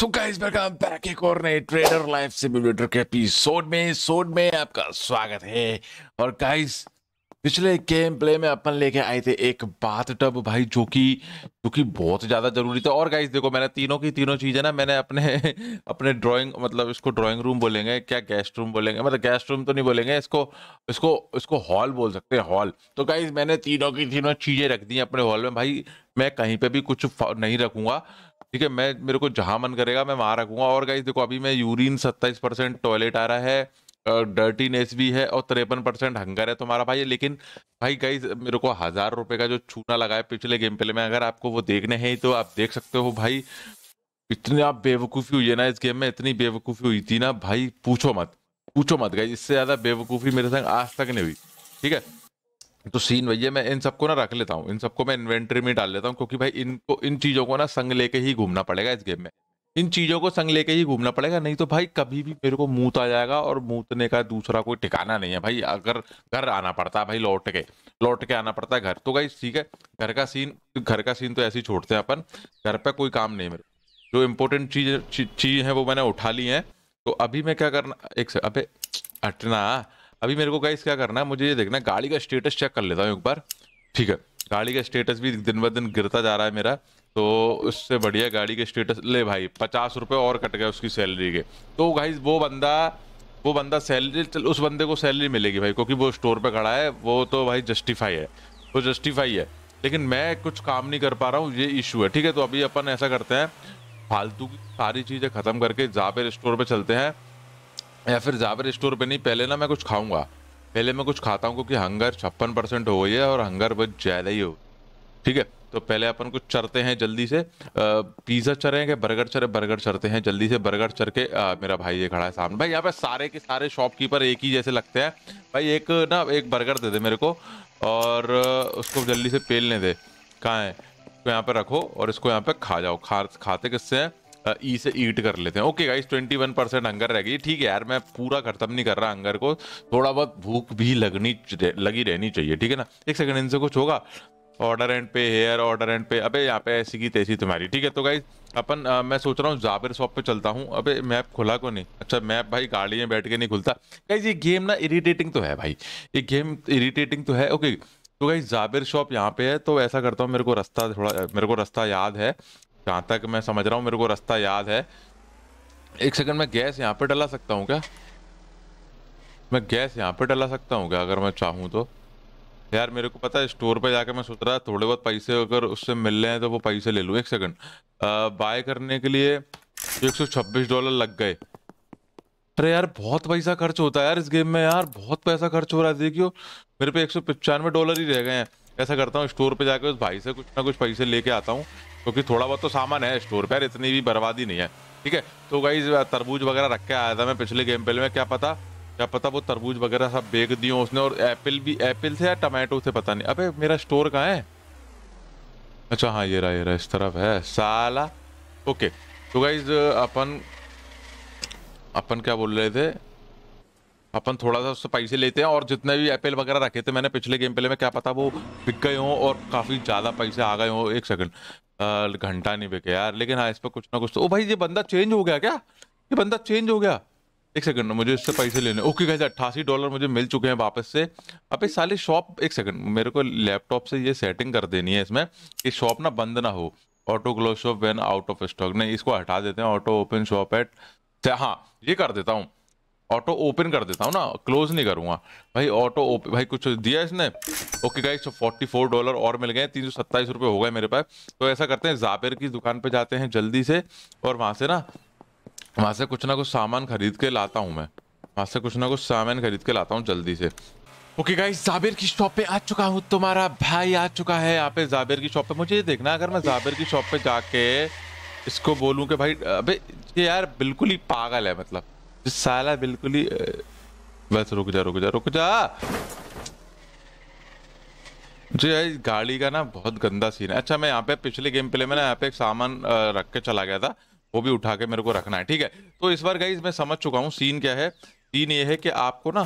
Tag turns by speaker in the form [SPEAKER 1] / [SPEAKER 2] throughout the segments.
[SPEAKER 1] So guys welcome back एक और नए ट्रेडर लाइफ सिम्युलेटर के एपिसोड में सोड में आपका स्वागत है और गाइस पिछले गेम प्ले में अपन लेके आए थे एक बात टब भाई जो कि जो कि बहुत ज़्यादा ज़रूरी था और गाइस देखो मैंने तीनों की तीनों चीज़ें ना मैंने अपने अपने ड्राइंग मतलब इसको ड्राइंग रूम बोलेंगे क्या गेस्ट रूम बोलेंगे मतलब गेस्ट रूम तो नहीं बोलेंगे इसको इसको इसको हॉल बोल सकते हैं हॉल तो गाइज मैंने तीनों की तीनों चीज़ें रख दी अपने हॉल में भाई मैं कहीं पर भी कुछ नहीं रखूँगा ठीक है मैं मेरे को जहाँ मन करेगा मैं वहां रखूंगा और गाइस देखो अभी मैं यूरिन सत्ताईस परसेंट टॉयलेट आ रहा है डर्टीनेस भी है और तिरपन परसेंट हंगर है तुम्हारा भाई लेकिन भाई गाइज मेरे को हज़ार रुपये का जो छूना लगा है पिछले गेम प्ले में अगर आपको वो देखने हैं तो आप देख सकते हो भाई इतनी आप बेवकूफ़ी हुई है ना इस गेम में इतनी बेवकूफ़ी हुई थी ना भाई पूछो मत पूछो मत गाइज इससे ज़्यादा बेवकूफ़ी मेरे संग आज तक नहीं हुई ठीक है तो सीन वही है मैं इन सबको ना रख लेता हूँ इन सबको मैं इन्वेंट्री में डाल लेता हूँ क्योंकि भाई इनको इन चीज़ों को ना संग लेके ही घूमना पड़ेगा इस गेम में इन चीज़ों को संग लेके ही घूमना पड़ेगा नहीं तो भाई कभी भी मेरे को मूत आ जाएगा और मूतने का दूसरा कोई ठिकाना नहीं है भाई अगर घर आना पड़ता है भाई लौट के लौट के आना पड़ता है घर तो भाई ठीक है घर का सीन घर का सीन तो ऐसे ही छोड़ते हैं अपन घर पर कोई काम नहीं मेरे जो इम्पोर्टेंट चीज चीज़ है वो मैंने उठा ली है तो अभी मैं क्या करना एक से अबे हटना अभी मेरे को गाइस क्या करना है मुझे ये देखना है गाड़ी का स्टेटस चेक कर लेता हूँ एक बार ठीक है गाड़ी का स्टेटस भी दिन ब दिन गिरता जा रहा है मेरा तो उससे बढ़िया गाड़ी के स्टेटस ले भाई पचास रुपये और कट गए उसकी सैलरी के तो गाइज वो बंदा वो बंदा सैलरी चल उस बंदे को सैलरी मिलेगी भाई क्योंकि वो स्टोर पे खड़ा है वो तो भाई जस्टिफाई है वो जस्टिफाई है लेकिन मैं कुछ काम नहीं कर पा रहा हूँ ये इशू है ठीक है तो अभी अपन ऐसा करते हैं फालतू की सारी चीज़ें ख़त्म करके जहाँ पे स्टोर पर चलते हैं या फिर जावर स्टोर पे नहीं पहले ना मैं कुछ खाऊंगा पहले मैं कुछ खाता हूँ क्योंकि हंगर छप्पन परसेंट हो गई है और हंगर बहुत ज़्यादा ही हो ठीक है तो पहले अपन कुछ चरते हैं जल्दी से पिज़्ज़ा चरेंगे बर्गर चरे बर्गर चरते हैं जल्दी से बर्गर चर के आ, मेरा भाई ये खड़ा है सामने भाई यहाँ पे सारे के सारे शॉपकीपर एक ही जैसे लगते हैं भाई एक ना एक बर्गर दे दे मेरे को और उसको जल्दी से पेलने दे कहाँ है यहाँ पे रखो और इसको यहाँ पे खा जाओ खा खाते किससे हैं ई से ईट कर लेते हैं ओके गाइस 21 परसेंट अंगर रह गई ठीक है यार मैं पूरा खत्म नहीं कर रहा अंगर को थोड़ा बहुत भूख भी लगनी लगी रहनी चाहिए ठीक है ना एक सेकंड इनसे कुछ होगा order and pay here order and pay अबे यहाँ पे ऐसी की तैसी तुम्हारी ठीक है तो गाइज अपन आ, मैं सोच रहा हूँ जाबिर शॉप पे चलता हूँ अबे मैप खुला को नहीं अच्छा मैप भाई गाड़ी में बैठ के नहीं खुलता गाइज ये गेम ना इरीटेटिंग तो है भाई ये गेम इरीटेटिंग तो है ओके तो गाइज जाबिर शॉप यहाँ पे है तो ऐसा करता हूँ मेरे को रास्ता थोड़ा मेरे को रास्ता याद है जहाँ तक मैं समझ रहा हूँ मेरे को रास्ता याद है एक सेकंड मैं गैस यहाँ पे डला सकता हूँ क्या मैं गैस यहाँ पे डला सकता हूँ क्या अगर मैं चाहूँ तो यार मेरे को पता है स्टोर पे जाके मैं सोच रहा थोड़े बहुत पैसे अगर उससे मिल रहे हैं तो वो पैसे ले लूँ एक सेकंड बाय करने के लिए एक डॉलर लग गए अरे यार बहुत पैसा खर्च होता है यार इस गेम में यार बहुत पैसा खर्च हो रहा है देखियो मेरे पे एक डॉलर ही रह गए हैं ऐसा करता हूँ स्टोर पे जाकर उस भाई से कुछ ना कुछ पैसे लेके आता हूँ क्योंकि थोड़ा बहुत तो सामान है स्टोर पर इतनी भी बर्बादी नहीं है ठीक है तो गाइज तरबूज वगैरह रख के आया था मैं पिछले गेम पहले में क्या पता क्या पता वो तरबूज वगैरह सब बेच दिए उसने और एप्पल भी एप्पल से या टमाटो से पता नहीं अबे मेरा स्टोर कहाँ है अच्छा हाँ ये रहा ये रहा इस तरफ है साला ओके तो गाइज अपन अपन क्या बोल रहे थे अपन थोड़ा सा उससे पैसे लेते हैं और जितने भी एप्पल वगैरह रखे थे मैंने पिछले गेम पहले में क्या पता वो बिक गए हों और काफ़ी ज़्यादा पैसे आ गए हों एक सेकंड घंटा नहीं बिके यार लेकिन हाँ इस पर कुछ ना कुछ तो ओ भाई ये बंदा चेंज हो गया क्या ये बंदा चेंज हो गया एक सेकंड मुझे इससे पैसे लेने ओके कैसे अट्ठासी डॉलर मुझे मिल चुके हैं वापस से अब इस साले शॉप एक सेकंड मेरे को लैपटॉप से ये सेटिंग कर देनी है इसमें कि शॉप ना बंद ना हो auto close shop when out of stock नहीं इसको हटा देते हैं ऑटो ओपन शॉप एट हाँ ये कर देता हूँ ऑटो ओपन कर देता हूँ ना क्लोज नहीं करूंगा भाई ऑटो ओपन भाई कुछ दिया इसने ओके गाइस तो फोर्टी फोर डॉलर और मिल गए तीन सौ सत्ताईस रुपये हो गए मेरे पास तो ऐसा करते हैं जाबेर की दुकान पे जाते हैं जल्दी से और वहाँ से ना वहाँ से कुछ ना कुछ सामान खरीद के लाता हूँ मैं वहाँ से कुछ ना कुछ सामान खरीद के लाता हूँ जल्दी से ओके गाइस जाबिर की शॉप पे आ चुका हूँ तुम्हारा भाई आ चुका है यहाँ पे जाबिर की शॉप पे मुझे ये देखना अगर मैं जाबिर की शॉप पे जाके इसको बोलूँ कि भाई अबे ये यार बिल्कुल ही पागल है मतलब साला बिल्कुल ही बस रुक जा रुक जा रुक जा जी भाई गाड़ी का ना बहुत गंदा सीन है अच्छा मैं यहाँ पे पिछले गेम प्ले में ना यहाँ पे एक सामान रख के चला गया था वो भी उठा के मेरे को रखना है ठीक है तो इस बार गई मैं समझ चुका हूँ सीन क्या है सीन ये है कि आपको ना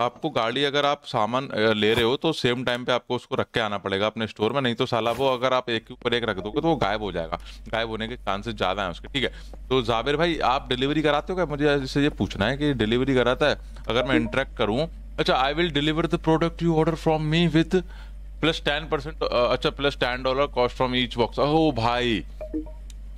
[SPEAKER 1] आपको गाड़ी अगर आप सामान ले रहे हो तो सेम टाइम पे आपको उसको रख के आना पड़ेगा अपने स्टोर में नहीं तो साला वो अगर आप एक के ऊपर एक रख दोगे तो वो गायब हो जाएगा गायब होने के चांसेस ज़्यादा हैं उसके ठीक है तो जाबिर भाई आप डिलीवरी कराते हो क्या मुझे इससे ये पूछना है कि डिलीवरी कराता है अगर मैं इंटरेक्ट करूँ अच्छा I will deliver the product you order from me with plus ten percent अच्छा plus ten dollar cost from each box ओ भाई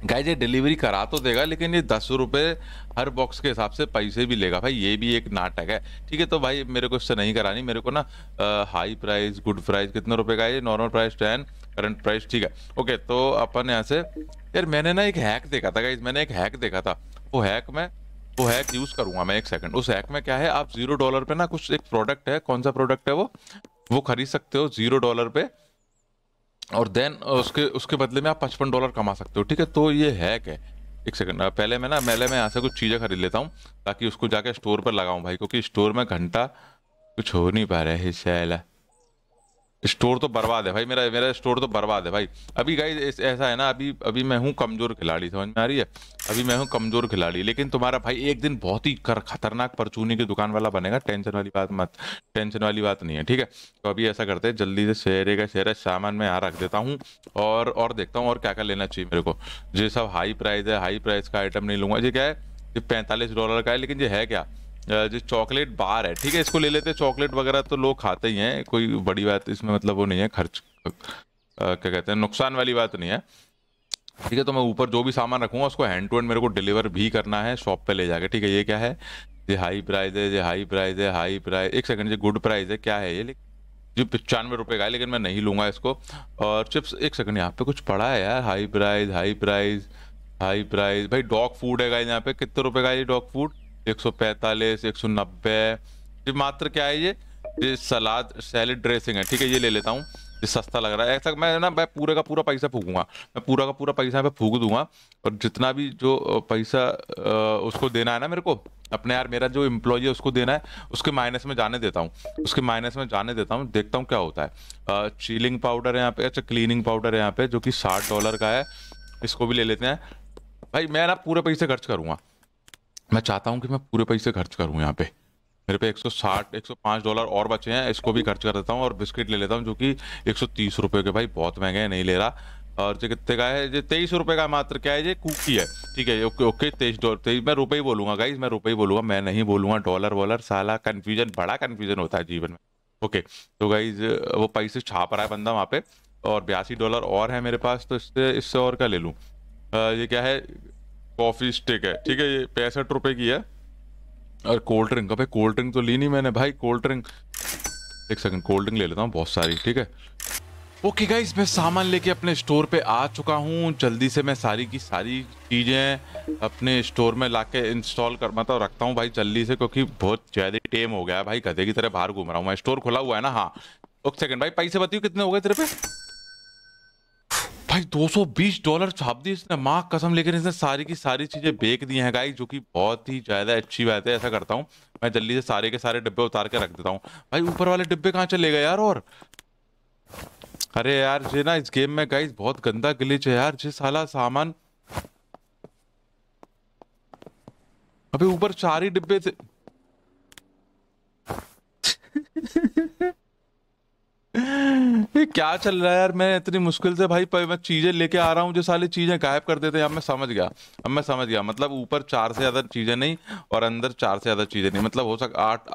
[SPEAKER 1] गाइज ये डिलीवरी करा तो देगा लेकिन ये दस रुपये हर बॉक्स के हिसाब से पैसे भी लेगा भाई ये भी एक नाटक है ठीक है तो भाई मेरे को इससे नहीं करानी मेरे को ना आ, हाई प्राइस गुड प्राइस कितने रुपए का ये normal price ten current price ठीक है ओके तो अपन यहाँ से यार मैंने ना एक हैक देखा था गाइज मैंने एक हैक देखा था वो हैक में वो हैक यूज़ करूंगा मैं एक सेकेंड उस हैक में क्या है आप जीरो डॉलर पे ना कुछ एक प्रोडक्ट है कौन सा प्रोडक्ट है वो वो खरीद सकते हो जीरो डॉलर पे और देन उसके उसके बदले में आप पचपन डॉलर कमा सकते हो ठीक है तो ये है है एक सेकंड पहले मैं ना पहले मैं यहाँ से कुछ चीज़ें खरीद लेता हूँ ताकि उसको जाके स्टोर पर लगाऊँ भाई क्योंकि स्टोर में घंटा कुछ हो नहीं पा रहा है सैला स्टोर तो बर्बाद है भाई मेरा मेरा स्टोर तो बर्बाद है भाई अभी गाई ऐसा है ना अभी अभी मैं हूँ कमजोर खिलाड़ी समझ में आ रही है अभी मैं हूँ कमजोर खिलाड़ी लेकिन तुम्हारा भाई एक दिन बहुत ही कर खतरनाक परचूनी की दुकान वाला बनेगा टेंशन वाली बात मत टेंशन वाली बात नहीं है ठीक है तो अभी ऐसा करते हैं जल्दी से शहरे का शहर सामान मैं यहाँ रख देता हूँ और और देखता हूँ और क्या क्या लेना चाहिए मेरे को जो सब हाई प्राइस है हाई प्राइस का आइटम नहीं लूंगा ये क्या है ये पैंतालीस डॉलर का है लेकिन ये है क्या जो चॉकलेट बार है ठीक है इसको ले लेते चॉकलेट वगैरह तो लोग खाते ही हैं कोई बड़ी बात इसमें मतलब वो नहीं है खर्च क्या कहते हैं नुकसान वाली बात नहीं है ठीक है तो मैं ऊपर जो भी सामान रखूँगा उसको हैंड टू हैंड मेरे को डिलीवर भी करना है शॉप पे ले जाके ठीक है ये क्या है ये हाई प्राइस है ये हाई प्राइस है हाई प्राइस एक सेकंड ये गुड प्राइस है क्या है ये जो पचानवे रुपये का है लेकिन मैं नहीं लूँगा इसको और चिप्स एक सेकंड यहाँ पे कुछ पड़ा है यार high price high price high price भाई डॉग फूड है यहाँ पे कितने रुपये का ये डॉग फूड एक सौ मात्र क्या है ये ये सलाद सैलड ड्रेसिंग है ठीक है ये ले लेता हूँ ये सस्ता लग रहा है ऐसा मैं ना मैं पूरे का पूरा पैसा फूकूंगा मैं पूरा का पूरा पैसा फूक दूंगा और जितना भी जो पैसा उसको देना है ना मेरे को अपने यार मेरा जो एम्प्लॉय है उसको देना है उसके माइनस में जाने देता हूँ उसके माइनस में जाने देता हूँ देखता हूँ क्या होता है चीलिंग पाउडर है यहाँ पे अच्छा क्लीनिंग पाउडर है यहाँ पे जो कि साठ डॉलर का है इसको भी ले लेते हैं भाई मैं ना पूरे पैसे खर्च करूँगा मैं चाहता हूँ कि मैं पूरे पैसे खर्च करूँ यहाँ पे मेरे पे 160 105 डॉलर और बचे हैं इसको भी खर्च कर देता हूँ और बिस्किट ले लेता हूँ जो कि एक सौ के भाई बहुत महंगे हैं नहीं ले रहा और जो कितने का है जो तेईस रुपये का मात्र क्या है ये कुकी है ठीक है ओके ओके तेईस डॉलर तेईस मैं रुपये ही बोलूँगा गाई मैं रुपये ही बोलूँगा मैं नहीं बोलूँगा डॉलर वॉलर सला कन्फ्यूजन बड़ा कन्फ्यूजन होता है जीवन में ओके तो गाइज वो पैसे छाप रहा है बंदा वहाँ पे और बयासी डॉलर और है मेरे पास तो इससे इससे और क्या ले लूँ ये क्या है कॉफी स्टिक है ठीक है ये पैंसठ रुपए की है और कोल्ड ड्रिंक अबे कोल्ड ड्रिंक तो ली नहीं मैंने भाई कोल्ड ड्रिंक एक सेकंड कोल्ड ड्रिंक ले लेता हूँ बहुत सारी ठीक है ओके गाइस मैं सामान लेके अपने स्टोर पे आ चुका हूँ जल्दी से मैं सारी की सारी चीज़ें अपने स्टोर में ला के इंस्टॉल कर मतलब रखता हूँ भाई जल्दी से क्योंकि बहुत ज़्यादा टेम हो गया है भाई गधे की तरह बाहर घूम रहा हूँ मैं स्टोर खुला हुआ है ना हाँ एक सेकंड भाई पैसे बताइए कितने हो गए तेरे पे भाई 220 डॉलर छाप दी इसने माँ कसम लेकर इसने सारी की सारी चीज़ें बेच दी हैं गाई जो कि बहुत ही ज़्यादा अच्छी बात है ऐसा करता हूँ मैं जल्दी से सारे के सारे डिब्बे उतार के रख देता हूँ भाई ऊपर वाले डिब्बे कहाँ चले गए यार और अरे यार ये ना इस गेम में गाई बहुत गंदा गिलीच है यार ये सला सामान अभी ऊपर चार ही डिब्बे थे ये क्या चल रहा है यार मैं इतनी मुश्किल से भाई मैं चीजें लेके आ रहा हूँ जो सारी चीजें गायब कर देते हैं अब मैं समझ गया अब मैं समझ गया मतलब ऊपर चार से ज्यादा चीजें नहीं और अंदर चार से ज्यादा चीजें नहीं मतलब हो सक आठ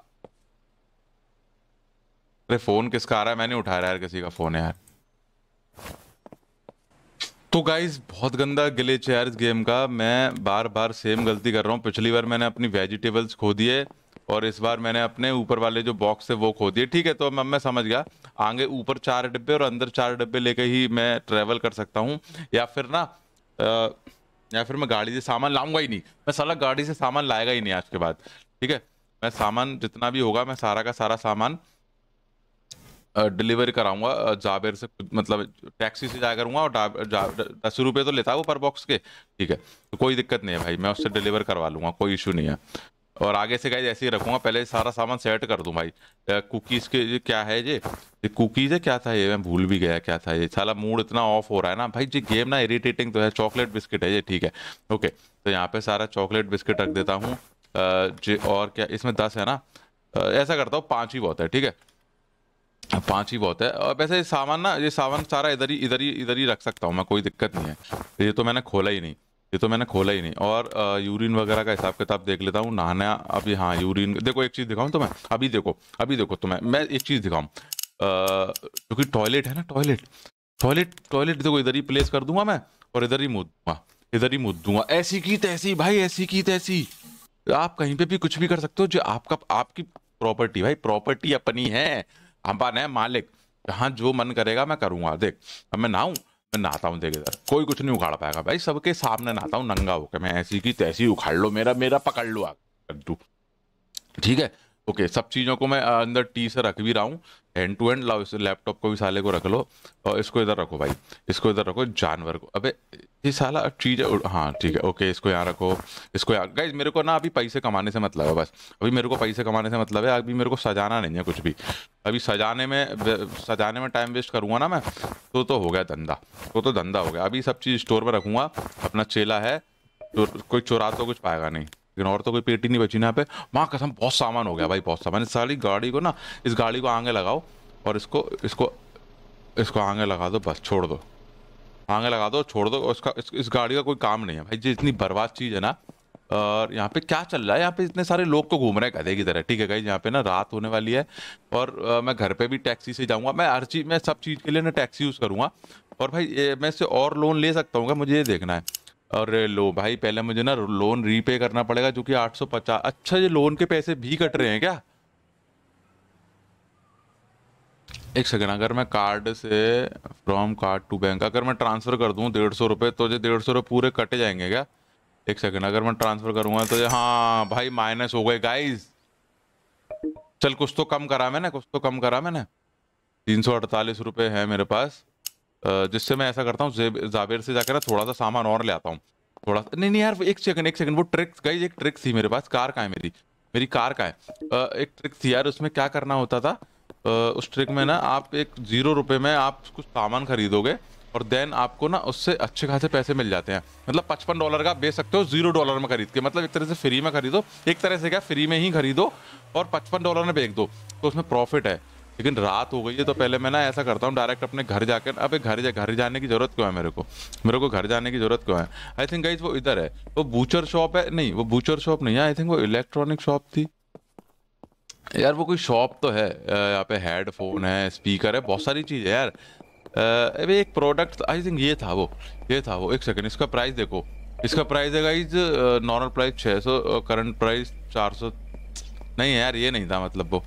[SPEAKER 1] अरे फोन किसका आ रहा है मैंने उठा रहा है यार किसी का फोन है यार तो गाइज बहुत गंदा गिलेच है यार इस गेम का मैं बार बार सेम गलती कर रहा हूँ पिछली बार मैंने अपनी वेजिटेबल्स खो दिए और इस बार मैंने अपने ऊपर वाले जो बॉक्स है वो खो दिए ठीक है तो मैं मैं समझ गया आगे ऊपर चार डिब्बे और अंदर चार डिब्बे लेके ही मैं ट्रैवल कर सकता हूँ या फिर ना आ, या फिर मैं गाड़ी से सामान लाऊंगा ही नहीं मैं सला गाड़ी से सामान लाएगा ही नहीं आज के बाद ठीक है मैं सामान जितना भी होगा मैं सारा का सारा सामान डिलीवरी कराऊंगा जाबेर से मतलब टैक्सी से जाया करूंगा और दस रुपये तो लेता है वो पर बॉक्स के ठीक है तो कोई दिक्कत नहीं है भाई मैं उससे डिलीवर करवा लूंगा कोई इशू नहीं है और आगे से गाइज ऐसे ही रखूँगा पहले सारा सामान सेट कर दूँ भाई कुकीज़ के क्या है ये ये कुकीज़ है क्या था ये मैं भूल भी गया क्या था ये साला मूड इतना ऑफ हो रहा है ना भाई जी गेम ना इरिटेटिंग तो है चॉकलेट बिस्किट है ये ठीक है ओके तो यहाँ पे सारा चॉकलेट बिस्किट रख देता हूँ जी और क्या इसमें दस है ना ऐसा करता हूँ पाँच ही बहुत है ठीक है पाँच ही बहुत है और वैसे ये सामान ना ये सामान सारा इधर ही इधर ही इधर ही रख सकता हूँ मैं कोई दिक्कत नहीं है ये तो मैंने खोला ही नहीं ये तो मैंने खोला ही नहीं और यूरिन वगैरह का हिसाब किताब देख लेता हूँ नहाना अभी हाँ यूरिन देखो एक चीज़ दिखाऊँ तो मैं अभी देखो अभी देखो तो मैं मैं एक चीज़ दिखाऊँ क्योंकि टॉयलेट है ना टॉयलेट टॉयलेट टॉयलेट देखो इधर ही प्लेस कर दूंगा मैं और इधर ही मुद दूंगा इधर ही मुद दूंगा ऐसी की तैसी भाई ऐसी की तैसी आप कहीं पे भी कुछ भी कर सकते हो जो आपका आपकी प्रॉपर्टी भाई प्रॉपर्टी अपनी है हम पान है मालिक जहाँ जो मन करेगा मैं करूँगा देख अब मैं नहाऊँ मैं नहाता हूँ देखे इधर कोई कुछ नहीं उखाड़ पाएगा भाई सबके सामने नहाता हूँ नंगा होकर मैं ऐसी की तैसी उखाड़ लो मेरा मेरा पकड़ लो आप ठीक है ओके सब चीज़ों को मैं अंदर टी से रख भी रहा हूँ एंड टू एंड लाओ इस लैपटॉप को भी साले को रख लो और इसको इधर रखो भाई इसको इधर रखो जानवर को अबे ये साला चीज़ हाँ ठीक है ओके इसको यहाँ रखो इसको यहाँ गाइज मेरे को ना अभी पैसे कमाने से मतलब है बस अभी मेरे को पैसे कमाने से मतलब है अभी मेरे को सजाना नहीं है कुछ भी अभी सजाने में सजाने में टाइम वेस्ट करूँगा ना मैं तो तो हो गया धंधा तो तो धंधा हो गया अभी सब चीज़ स्टोर में रखूँगा अपना चेला है तो कोई चुरा तो कुछ पाएगा नहीं लेकिन और तो कोई पेट ही नहीं बची यहाँ पे माँ कसम बहुत सामान हो गया भाई बहुत सामान इस सारी गाड़ी को ना इस गाड़ी को आगे लगाओ और इसको इसको इसको आगे लगा दो बस छोड़ दो आगे लगा दो छोड़ दो उसका इस, इस गाड़ी का कोई काम नहीं है भाई जी इतनी बर्बाद चीज़ है ना और यहाँ पे क्या चल रहा है यहाँ पे इतने सारे लोग तो घूम रहे हैं गधे की तरह ठीक है भाई यहाँ पे ना रात होने वाली है और आ, मैं घर पे भी टैक्सी से जाऊँगा मैं हर चीज़ मैं सब चीज़ के लिए ना टैक्सी यूज़ करूँगा और भाई मैं इससे और लोन ले सकता हूँ मुझे ये देखना है अरे लो भाई पहले मुझे ना लोन रीपे करना पड़ेगा जो कि 850 अच्छा ये लोन के पैसे भी कट रहे हैं क्या एक सेकेंड अगर मैं कार्ड से फ्रॉम कार्ड टू बैंक अगर मैं ट्रांसफ़र कर दूँ डेढ़ सौ रुपये तो ये डेढ़ सौ रुपये पूरे कटे जाएंगे क्या एक सेकेंड अगर मैं ट्रांसफ़र करूँगा तो हाँ भाई माइनस हो गए गाइज चल कुछ तो कम करा मैंने कुछ तो कम करा मैंने तीन सौ अड़तालीस रुपये है मेरे पास जिससे मैं ऐसा करता हूँ जाबेर से जाकर थोड़ा सा सामान और ले आता हूँ थोड़ा सा नहीं नहीं यार एक सेकंड एक सेकंड वो ट्रिक्स गई एक ट्रिक्स थी मेरे पास कार का है मेरी मेरी कार का है एक ट्रिक थी यार उसमें क्या करना होता था उस ट्रिक में ना आप एक जीरो रुपये में आप कुछ सामान खरीदोगे और देन आपको ना उससे अच्छे खासे पैसे मिल जाते हैं मतलब पचपन डॉलर का बेच सकते हो जीरो डॉलर में खरीद के मतलब एक तरह से फ्री में खरीदो एक तरह से क्या फ्री में ही खरीदो और पचपन डॉलर में बेच दो तो उसमें प्रॉफिट है लेकिन रात हो गई है तो पहले मैं ना ऐसा करता हूँ डायरेक्ट अपने घर जाकर अबे घर जा घर जाने की जरूरत क्यों है मेरे को मेरे को घर जाने की जरूरत क्यों है आई थिंक गाइज वो इधर है वो बूचर शॉप है नहीं वो बूचर शॉप नहीं है आई थिंक वो इलेक्ट्रॉनिक शॉप थी यार वो कोई शॉप तो है यहाँ पे हेडफोन है स्पीकर है बहुत सारी चीज़ है यार अभी एक प्रोडक्ट आई थिंक ये था वो ये था वो एक सेकेंड इसका प्राइस देखो इसका प्राइस है गाइज नॉर्मल प्राइस छः सौ करंट प्राइस चार सौ नहीं यार ये नहीं था मतलब वो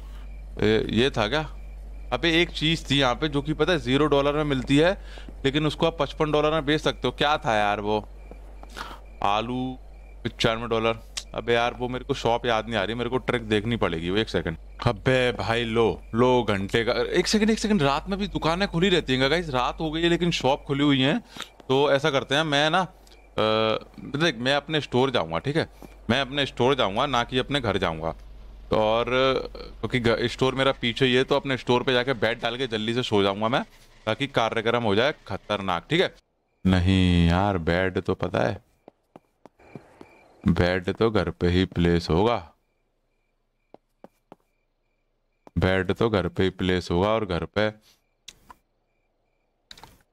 [SPEAKER 1] ये था क्या अबे एक चीज थी यहाँ पे जो कि पता है जीरो डॉलर में मिलती है लेकिन उसको आप पचपन डॉलर में बेच सकते हो क्या था यार वो आलू पचानवे डॉलर अबे यार वो मेरे को शॉप याद नहीं आ रही मेरे को ट्रैक देखनी पड़ेगी वो एक सेकंड अबे भाई लो लो घंटे का एक सेकंड एक सेकंड रात में भी दुकानें खुली रहती हैं गाइस रात हो गई है लेकिन शॉप खुली हुई है तो ऐसा करते हैं मैं ना देख मैं अपने स्टोर जाऊँगा ठीक है मैं अपने स्टोर जाऊँगा ना कि अपने घर जाऊँगा और क्योंकि स्टोर मेरा पीछे ही है तो अपने स्टोर पे जाके बैट डाल के जल्दी से सो जाऊंगा मैं ताकि कार्यक्रम हो जाए खतरनाक ठीक है नहीं यार बेड तो पता है बेड तो घर पे ही प्लेस होगा बेड तो घर पे ही प्लेस होगा और घर पे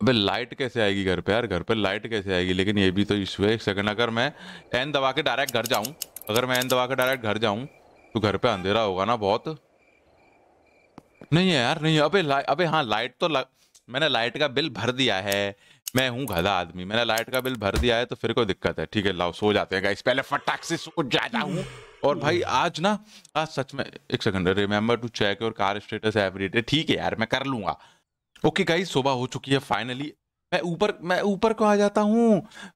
[SPEAKER 1] अबे लाइट कैसे आएगी घर पे यार घर पे लाइट कैसे आएगी लेकिन ये भी तो इशू है एक सेकंड अगर मैं एन दबा के डायरेक्ट घर जाऊं अगर मैं एन दबा के डायरेक्ट घर जाऊं तो घर पे अंधेरा होगा ना बहुत नहीं है यार नहीं अबे ला, अबे हाँ लाइट तो लग, मैंने लाइट का बिल भर दिया है मैं हूँ गधा आदमी मैंने लाइट का बिल भर दिया है तो फिर कोई दिक्कत है ठीक है लाओ सो जाते हैं गाइस पहले फटाक से सो जाता हूँ और भाई आज ना आज सच में एक second remember to check our car status every day ठीक है यार मैं कर लूंगा ओके गाइस सुबह हो चुकी है फाइनली मैं ऊपर मैं ऊपर को आ जाता हूँ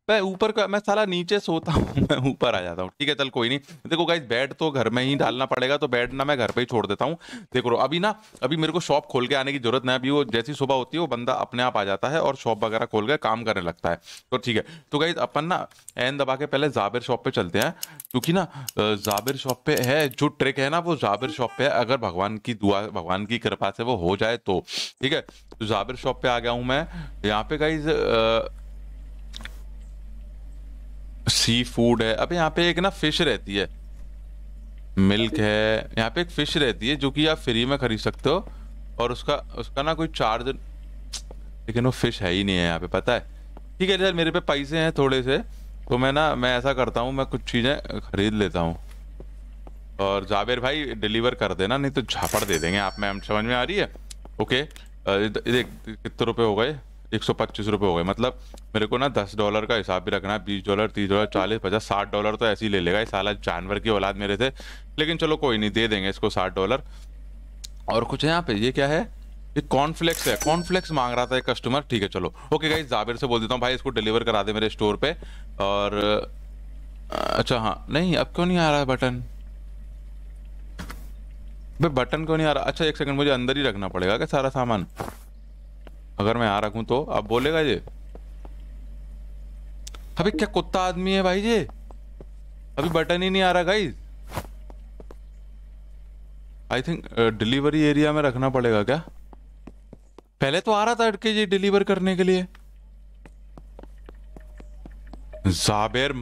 [SPEAKER 1] मैं ऊपर को मैं साला नीचे सोता हूँ मैं ऊपर आ जाता हूँ ठीक है चल कोई नहीं देखो गाइज बेड तो घर में ही डालना पड़ेगा तो बेड ना मैं घर पे ही छोड़ देता हूँ देखो अभी ना अभी मेरे को शॉप खोल के आने की जरूरत नहीं अभी वो जैसी सुबह होती है वो बंदा अपने आप आ जाता है और शॉप वगैरह खोल कर काम करने लगता है तो ठीक है तो गाइज अपन ना एन दबा के पहले जाबिर शॉप पे चलते हैं क्योंकि ना जाबिर शॉप पे है जो ट्रिक है ना वो जाबिर शॉप पे है अगर भगवान की दुआ भगवान की कृपा से वो हो जाए तो ठीक है जाबिर तो शॉप पे आ गया हूँ मैं यहाँ पे गाइज सी फूड है अब यहाँ पे एक ना फिश रहती है मिल्क है यहाँ पे एक फिश रहती है जो कि आप फ्री में खरीद सकते हो और उसका उसका ना कोई चार्ज लेकिन वो फिश है ही नहीं है यहाँ पे पता है ठीक है सर मेरे पे पैसे हैं थोड़े से तो मैं ना मैं ऐसा करता हूँ मैं कुछ चीज़ें खरीद लेता हूँ और जावेर भाई डिलीवर कर देना नहीं तो झापड़ दे देंगे आप मैम समझ में आ रही है ओके देख कितने रुपये हो गए एक सौ पच्चीस रुपये हो गए मतलब मेरे को ना दस डॉलर का हिसाब भी रखना है बीस डॉलर तीस डॉलर चालीस पचास साठ डॉलर तो ऐसे ही ले लेगा ये साला जानवर की औलाद मेरे से लेकिन चलो कोई नहीं दे देंगे इसको साठ डॉलर और कुछ है यहाँ पे ये क्या है ये कॉर्नफ्लेक्स है कॉर्नफ्लेक्स मांग रहा था एक कस्टमर ठीक है चलो ओके गाइज जाबिर से बोल देता हूँ भाई इसको डिलीवर करा दे मेरे स्टोर पर और अच्छा हाँ नहीं अब क्यों नहीं आ रहा है बटन भाई बटन क्यों नहीं आ रहा अच्छा एक सेकंड मुझे अंदर ही रखना पड़ेगा क्या सारा सामान अगर मैं आ रखूं तो अब बोलेगा ये अभी क्या कुत्ता आदमी है भाई ये अभी बटन ही नहीं आ रहा guys I think delivery area में रखना पड़ेगा क्या पहले तो आ रहा था अटके जी डिलीवर करने के लिए जाबेर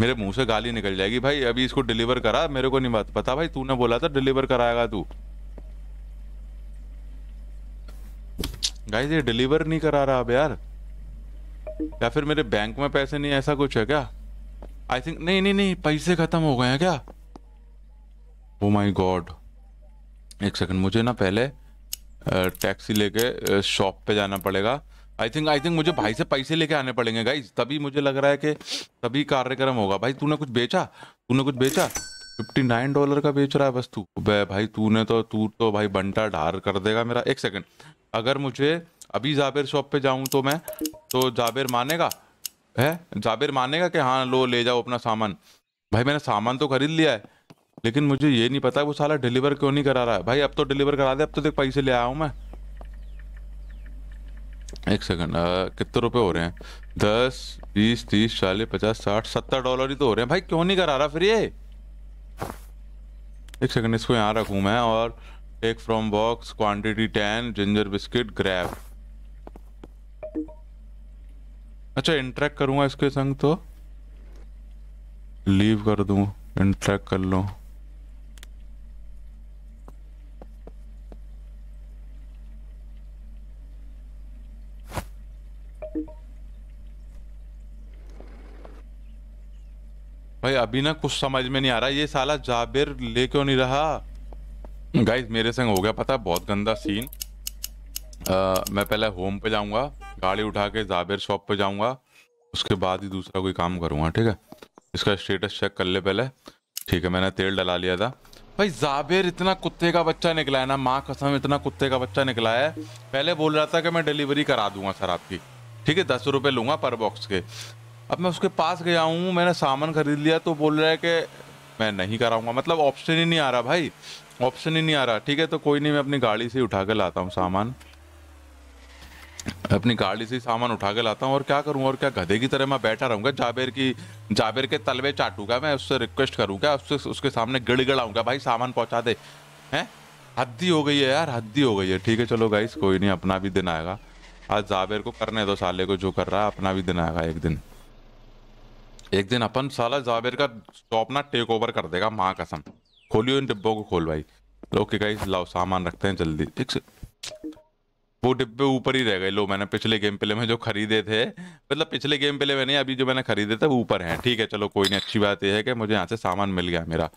[SPEAKER 1] मेरे मुंह से गाली निकल जाएगी भाई अभी इसको डिलीवर करा मेरे को नहीं बात पता भाई तूने बोला था डिलीवर कराएगा तू गाइस ये डिलीवर नहीं करा रहा अब यार या फिर मेरे बैंक में पैसे नहीं ऐसा कुछ है क्या आई थिंक नहीं नहीं नहीं पैसे खत्म हो गए हैं क्या ओ माय गॉड एक सेकंड मुझे ना पहले टैक्सी लेके शॉप पे जाना पड़ेगा आई थिंक आई थिंक मुझे भाई से पैसे लेके आने पड़ेंगे गाइज तभी मुझे लग रहा है कि तभी कार्यक्रम होगा भाई तूने कुछ बेचा तूने कुछ बेचा फिफ्टी नाइन डॉलर का बेच रहा है बस तू भाई तूने तो तू तो भाई बंटा ढार कर देगा मेरा एक सेकंड अगर मुझे अभी जाबिर शॉप पे जाऊँ तो मैं तो जाबिर मानेगा है जाबिर मानेगा कि हाँ लो ले जाओ अपना सामान भाई मैंने सामान तो खरीद लिया है लेकिन मुझे ये नहीं पता वो साला डिलीवर क्यों नहीं करा रहा है भाई अब तो डिलीवर करा दे अब तो देख पैसे ले आया हूँ मैं एक सेकंड कितने रुपए हो रहे हैं दस बीस तीस चालीस पचास साठ सत्तर डॉलर ही तो हो रहे हैं भाई क्यों नहीं करा रहा फिर ये एक सेकंड इसको यहाँ रखूँ मैं और take from box quantity ten ginger biscuit grab. अच्छा इंट्रैक्ट करूँगा इसके संग तो लीव कर दूँ इंट्रैक्ट कर लो भाई अभी ना कुछ समझ में नहीं आ रहा ये साला जाबिर ले क्यों नहीं रहा गाइस मेरे संग हो गया पता बहुत गंदा सीन आ, मैं पहले होम पे जाऊंगा गाड़ी उठा के जाबेर शॉप पे जाऊंगा उसके बाद ही दूसरा कोई काम करूंगा ठीक है इसका स्टेटस चेक कर ले पहले ठीक है मैंने तेल डला लिया था भाई जाबेर इतना कुत्ते का बच्चा निकला है ना माँ कसम इतना कुत्ते का बच्चा निकला है पहले बोल रहा था कि मैं डिलीवरी करा दूंगा सर आपकी ठीक है दस रुपये लूंगा पर बॉक्स के अब मैं उसके पास गया हूँ मैंने सामान खरीद लिया तो बोल रहा है कि मैं नहीं कराऊंगा मतलब ऑप्शन ही नहीं आ रहा भाई ऑप्शन ही नहीं आ रहा ठीक है तो कोई नहीं मैं अपनी गाड़ी से उठा कर लाता हूँ सामान अपनी गाड़ी से सामान उठा के लाता हूँ और क्या करूँ और क्या गधे की तरह मैं बैठा रहूंगा जाबेर की जाबेर के तलवे चाटूंगा मैं उससे रिक्वेस्ट करूंगा उससे उसके सामने गिड़गिड़ाऊँगा भाई सामान पहुंचा दे हैं हद्दी हो गई है यार हद्दी हो गई है ठीक है चलो गाई कोई नहीं अपना भी दिन आएगा आज जाबेर को करने दो साले को जो कर रहा है अपना भी दिन आएगा एक दिन एक दिन अपन साला जाबेर का ना टेक ओवर कर देगा माँ कसम खोलियो इन डिब्बों को खोल भाई ओके गाइस लाओ सामान रखते हैं जल्दी ठीक से वो डिब्बे ऊपर ही रह गए लो मैंने पिछले गेम प्ले में जो खरीदे थे मतलब पिछले गेम प्ले में नहीं अभी जो मैंने खरीदे थे वो ऊपर हैं ठीक है चलो कोई नहीं अच्छी बात यह है कि मुझे यहाँ से सामान मिल गया मेरा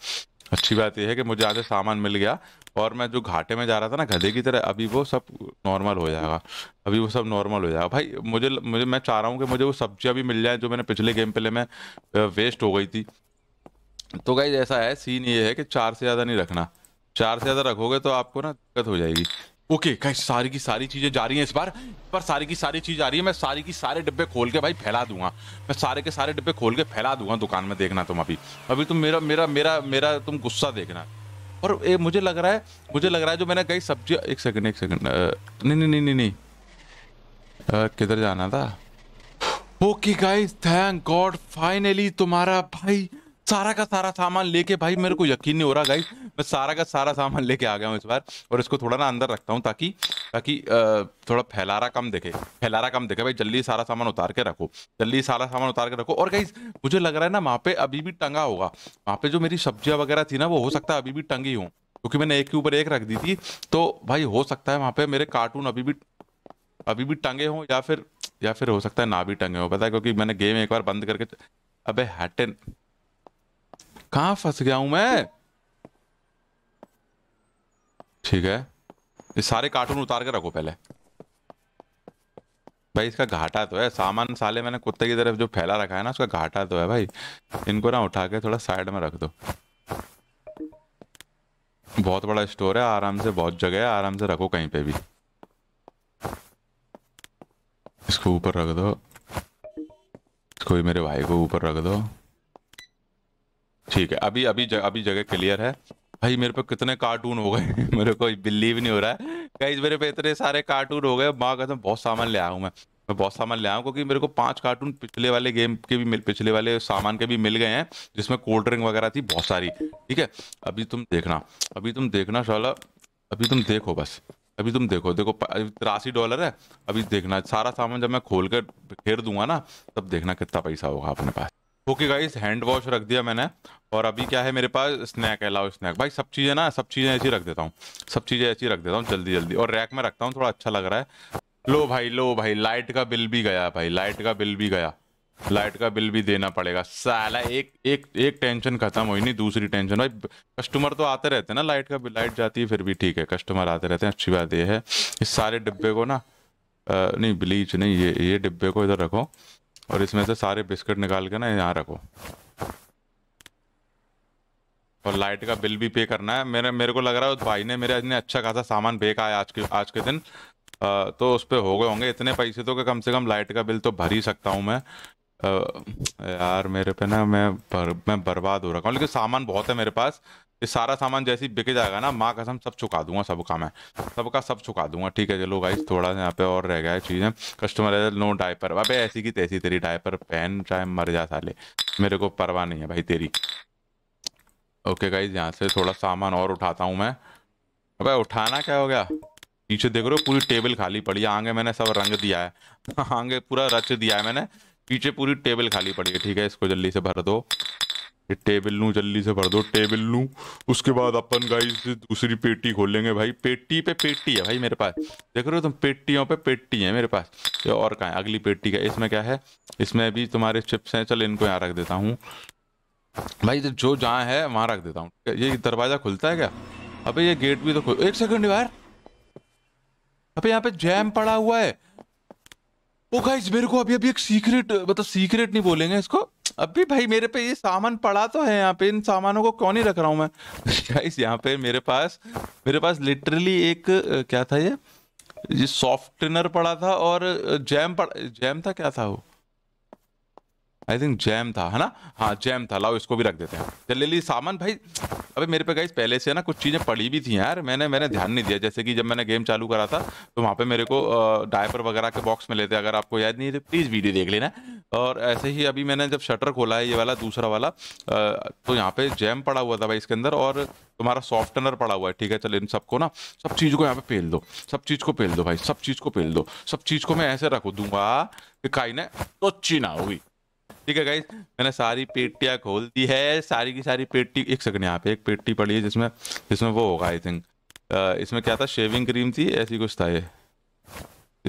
[SPEAKER 1] अच्छी बात यह है कि मुझे यहाँ से सामान मिल गया और मैं जो घाटे में जा रहा था ना गधे की तरह अभी वो सब नॉर्मल हो जाएगा अभी वो सब नॉर्मल हो जाएगा भाई मुझे मुझे मैं चाह रहा हूँ कि मुझे वो सब्जियाँ भी मिल जाए जो मैंने पिछले गेम प्ले में वेस्ट हो गई थी तो गाइज ऐसा है सीन ये है कि चार से ज़्यादा नहीं रखना चार से ज़्यादा रखोगे तो आपको ना दिक्कत हो जाएगी ओके okay, गाइस सारी की सारी चीज़ें जा रही हैं इस बार पर सारी की सारी चीज़ आ रही है मैं सारी की सारे डिब्बे खोल के भाई फैला दूंगा मैं सारे के सारे डिब्बे खोल के फैला दूंगा दुकान में देखना तुम अभी अभी तुम मेरा मेरा मेरा मेरा तुम गुस्सा देखना और ए, मुझे लग रहा है मुझे लग रहा है जो मैंने कई सब्जी एक सेकंड एक सेकंड नहीं नहीं नहीं नहीं नहीं किधर जाना था okay guys thank God finally तुम्हारा भाई सारा का सारा सामान लेके भाई मेरे को यकीन नहीं हो रहा गाइस मैं सारा का सारा सामान लेके आ गया हूँ इस बार और इसको थोड़ा ना अंदर रखता हूँ ताकि ताकि थोड़ा फैलारा कम देखे फैलारा कम देखे भाई जल्दी सारा सामान उतार के रखो जल्दी सारा सामान उतार के रखो और गाइस मुझे लग रहा है ना वहाँ पे अभी भी टंगा होगा वहाँ पे जो मेरी सब्जियाँ वगैरह थी ना वो हो सकता है अभी भी टंगी हूँ क्योंकि मैंने एक के ऊपर एक रख दी थी तो भाई हो सकता है वहाँ पे मेरे कार्टून अभी भी अभी भी टंगे हों या फिर या फिर हो सकता है ना भी टंगे हों पता है क्योंकि मैंने गेम एक बार बंद करके अबे हैटन कहा फंस गया हूं मैं ठीक है ये सारे कार्टून उतार के रखो पहले भाई इसका घाटा तो है सामान साले मैंने कुत्ते की तरफ जो फैला रखा है ना उसका घाटा तो है भाई इनको ना उठा के थोड़ा साइड में रख दो बहुत बड़ा स्टोर है आराम से बहुत जगह है आराम से रखो कहीं पे भी इसको ऊपर रख दो इसको भी मेरे भाई को ऊपर रख दो ठीक है अभी अभी जग, अभी जगह क्लियर है भाई मेरे पे कितने कार्टून हो गए मेरे को बिलीव नहीं हो रहा है कई मेरे पे इतने सारे कार्टून हो गए माँ कहते हैं बहुत सामान ले आऊँ मैं मैं बहुत सामान ले आऊँ क्योंकि मेरे को पांच कार्टून पिछले वाले गेम के भी मिल पिछले वाले सामान के भी मिल गए हैं जिसमें कोल्ड ड्रिंक वगैरह थी बहुत सारी ठीक है अभी तुम देखना अभी तुम देखना शाला अभी तुम देखो बस अभी तुम देखो देखो तिरासी डॉलर है अभी देखना सारा सामान जब मैं खोल कर घेर दूंगा ना तब देखना कितना पैसा होगा अपने पास ओके गाइस हैंड वॉश रख दिया मैंने और अभी क्या है मेरे पास स्नैक है लाओ स्नैक भाई सब चीज़ें ना सब चीज़ें ऐसी रख देता हूँ सब चीज़ें ऐसी रख देता हूँ जल्दी जल्दी और रैक में रखता हूँ थोड़ा अच्छा लग रहा है लो भाई लो भाई लाइट का बिल भी गया भाई लाइट का बिल भी गया लाइट का बिल भी देना पड़ेगा साला एक एक एक टेंशन खत्म हुई नहीं दूसरी टेंशन भाई कस्टमर तो आते रहते हैं ना लाइट का बिल लाइट जाती है फिर भी ठीक है कस्टमर आते रहते हैं अच्छी बात ये है इस सारे डिब्बे को ना आ, नहीं ब्लीच नहीं ये ये डिब्बे को इधर रखो और इसमें से सारे बिस्किट निकाल के ना यहाँ रखो और लाइट का बिल भी पे करना है मेरे मेरे को लग रहा है उस भाई ने मेरे इतने अच्छा खासा सामान बेका है आज के आज के दिन आ, तो उस पर हो गए होंगे इतने पैसे तो कि कम से कम लाइट का बिल तो भर ही सकता हूँ मैं आ, यार मेरे पे ना मैं भर मैं बर्बाद हो रखा हूँ लेकिन सामान बहुत है मेरे पास ये सारा सामान जैसे ही बिके जाएगा ना माँ कसम सब चुका दूंगा सबका मैं सबका सब चुका दूंगा ठीक है चलो गाइस थोड़ा सा यहाँ पे और रह गया चीज़ें कस्टमर है नो डायपर अबे ऐसी की तैसी तेरी डायपर पहन चाहे मर जा साले मेरे को परवाह नहीं है भाई तेरी ओके गाइस यहाँ से थोड़ा सामान और उठाता हूँ मैं अबे उठाना क्या हो गया पीछे देख रहे हो पूरी टेबल खाली पड़ी है आगे मैंने सब रंग दिया है आगे पूरा रच दिया है मैंने पीछे पूरी टेबल खाली पड़ी है ठीक है इसको जल्दी से भर दो ये टेबल लू जल्दी से भर दो टेबल लू उसके बाद अपन गाइस दूसरी पेटी खोलेंगे भाई पेटी पे पेटी है भाई मेरे पास देख रहे हो तुम पेटियों पे पेटी है मेरे पास ये और कहा है अगली पेटी का इसमें क्या है इसमें भी तुम्हारे चिप्स हैं चल इनको यहाँ रख देता हूँ भाई जो जहाँ है वहाँ रख देता हूँ ये दरवाजा खुलता है क्या अभी ये गेट भी तो खुल एक सेकंड यार अभी यहाँ पे जैम पड़ा हुआ है ओ गाइस मेरे को अभी अभी एक सीक्रेट मतलब सीक्रेट नहीं बोलेंगे इसको अभी भाई मेरे पे ये सामान पड़ा तो है यहाँ पे इन सामानों को क्यों नहीं रख रहा हूँ मैं गाइस यहाँ पे मेरे पास मेरे पास लिटरली एक क्या था ये ये सॉफ्टनर पड़ा था और जैम पड़ा जैम था क्या था वो आई थिंक जैम था है ना हाँ जैम था लाओ इसको भी रख देते हैं चल ले ली सामान भाई अबे मेरे पे गाइस पहले से ना कुछ चीज़ें पड़ी भी थी यार मैंने मैंने ध्यान नहीं दिया जैसे कि जब मैंने गेम चालू करा था तो वहाँ पे मेरे को डायपर वगैरह के बॉक्स में लेते अगर आपको याद नहीं है तो प्लीज़ वीडियो देख लेना और ऐसे ही अभी मैंने जब शटर खोला है ये वाला दूसरा वाला तो यहाँ पे जैम पड़ा हुआ था भाई इसके अंदर और तुम्हारा सॉफ्टनर पड़ा हुआ है ठीक है चलो इन सबको ना सब चीज़ को यहाँ पे पेल दो सब चीज़ को पेल दो भाई सब चीज़ को पेल दो सब चीज़ को मैं ऐसे रखो दूंगा काई ने तो ना हुई ठीक है भाई मैंने सारी पेटियाँ खोल दी है सारी की सारी पेटी एक सेकंड यहाँ पे एक पेटी पड़ी है जिसमें जिसमें वो होगा आई थिंक इसमें क्या था शेविंग क्रीम थी ऐसी कुछ था ये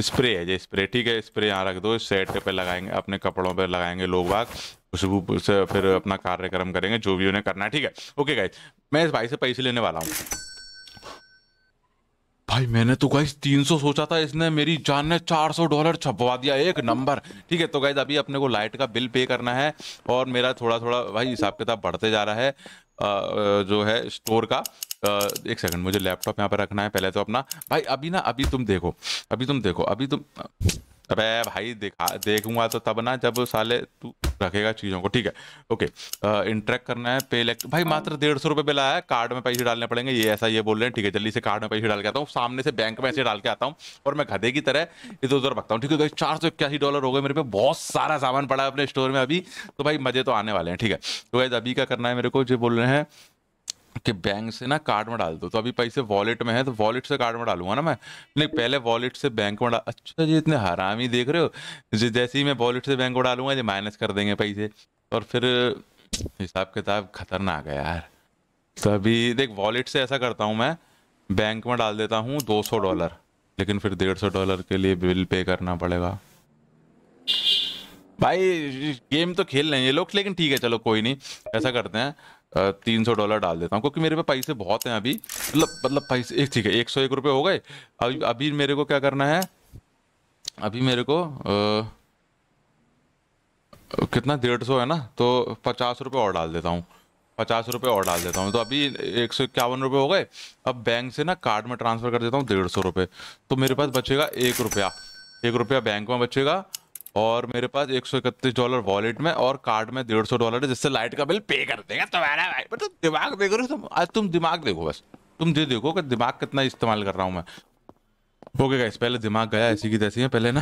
[SPEAKER 1] स्प्रे है जी स्प्रे ठीक है स्प्रे यहाँ रख दो सेट पे लगाएंगे अपने कपड़ों पे लगाएंगे लोग बाग खुशबू से फिर अपना कार्यक्रम करेंगे जो भी उन्हें करना है ठीक है ओके गाइज मैं इस भाई से पैसे लेने वाला हूँ भाई मैंने तो गाइस 300 सोचा था इसने मेरी जान ने 400 डॉलर छपवा दिया एक नंबर ठीक है तो गाइस अभी अपने को लाइट का बिल पे करना है और मेरा थोड़ा थोड़ा भाई हिसाब किताब बढ़ते जा रहा है जो है स्टोर का एक सेकंड मुझे लैपटॉप यहाँ पर रखना है पहले तो अपना भाई अभी ना अभी तुम देखो अभी तुम देखो अभी तुम अरे भाई देखा देखूंगा तो तब ना जब साले तू रखेगा चीज़ों को ठीक है ओके इंटरेक्ट करना है पे लेक्ट भाई मात्र हाँ। डेढ़ सौ रुपये बिल है कार्ड में पैसे डालने पड़ेंगे ये ऐसा ये बोल रहे हैं ठीक है जल्दी से कार्ड में पैसे डाल के आता हूँ सामने से बैंक में ऐसे डाल के आता हूँ और मैं घदे की तरह इधर उधर भगता हूँ ठीक है तो चार सौ इक्यासी डॉलर हो गए मेरे पे बहुत सारा सामान पड़ा है अपने स्टोर में अभी तो भाई मज़े तो आने वाले हैं ठीक है तो अभी क्या करना है मेरे को जो बोल रहे हैं कि बैंक से ना कार्ड में डाल दो तो अभी पैसे वॉलेट में है तो वॉलेट से कार्ड में डालूंगा ना मैं नहीं पहले वॉलेट से बैंक में डाल अच्छा जी इतने हरामी देख रहे हो जैसे ही मैं वॉलेट से बैंक में डालूंगा जी माइनस कर देंगे पैसे और फिर हिसाब किताब खतरनाक है यार तो अभी देख वॉलेट से ऐसा करता हूँ मैं बैंक में डाल देता हूँ दो सौ डॉलर लेकिन फिर डेढ़ सौ डॉलर के लिए बिल पे करना पड़ेगा भाई गेम तो खेल रहे हैं ये लोग लेकिन ठीक है चलो कोई नहीं ऐसा करते हैं तीन सौ डॉलर डाल देता हूँ क्योंकि मेरे पे पैसे बहुत हैं अभी मतलब मतलब पैसे एक ठीक है एक सौ एक रुपये हो गए अभी अभी मेरे को क्या करना है अभी मेरे को आ, कितना डेढ़ सौ है ना तो पचास रुपये और डाल देता हूँ पचास रुपये और डाल देता हूँ तो अभी एक सौ इक्यावन रुपये हो गए अब बैंक से ना कार्ड में ट्रांसफ़र कर देता हूँ डेढ़ सौ रुपये तो मेरे पास बचेगा एक रुपया एक रुपया बैंक में बचेगा और मेरे पास एक सौ इकतीस डॉलर वॉलेट में और कार्ड में डेढ़ सौ डॉलर है जिससे लाइट का बिल पे कर देगा तुम्हारा भाई मतलब दिमाग देखो तुम आज तुम दिमाग देखो बस तुम दे देखो कि दिमाग कितना इस्तेमाल कर रहा हूँ मैं ओके गाइस पहले दिमाग गया ऐसी की तैसी है पहले ना